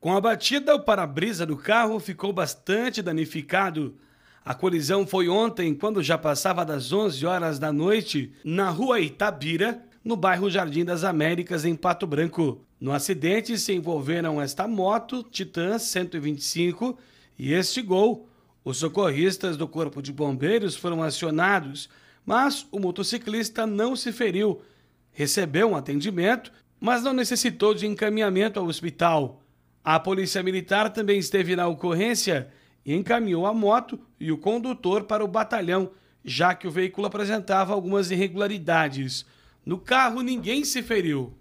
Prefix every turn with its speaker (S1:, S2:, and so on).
S1: Com a batida, o para-brisa do carro ficou bastante danificado. A colisão foi ontem, quando já passava das 11 horas da noite, na rua Itabira, no bairro Jardim das Américas, em Pato Branco. No acidente se envolveram esta moto, Titan 125, e este Gol. Os socorristas do Corpo de Bombeiros foram acionados, mas o motociclista não se feriu. Recebeu um atendimento, mas não necessitou de encaminhamento ao hospital. A Polícia Militar também esteve na ocorrência e encaminhou a moto e o condutor para o batalhão, já que o veículo apresentava algumas irregularidades. No carro, ninguém se feriu.